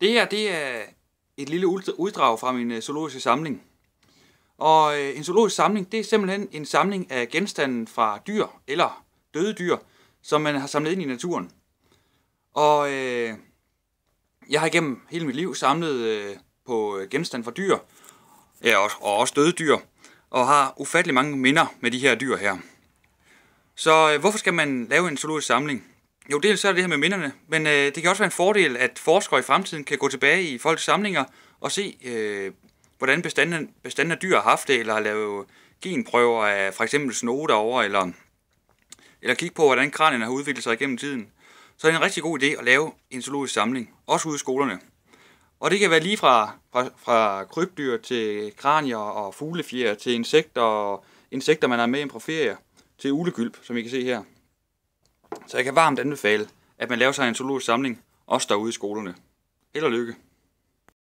Det her det er et lille uddrag fra min øh, zoologiske samling. Og øh, en zoologisk samling, det er simpelthen en samling af genstande fra dyr eller døde dyr, som man har samlet ind i naturen. Og øh, jeg har igennem hele mit liv samlet øh, på øh, genstande fra dyr, ja, og, og også døde dyr, og har ufattelig mange minder med de her dyr her. Så øh, hvorfor skal man lave en zoologisk samling? Jo, dels er det her med minderne, men øh, det kan også være en fordel, at forskere i fremtiden kan gå tilbage i folks samlinger og se, øh, hvordan bestanden, bestanden af dyr har haft det, eller lave genprøver af for eksempel snoge derovre, eller, eller kigge på, hvordan kranierne har udviklet sig igennem tiden. Så det er en rigtig god idé at lave en zoologisk samling, også ude i skolerne. Og det kan være lige fra, fra, fra krybdyr til kranier og fuglefjer til insekter, og insekter man har med ind på ferie, til ulegylp, som I kan se her. Så jeg kan varmt anbefale, at man laver sig en zoologisk samling, også derude i skolerne. Held og lykke!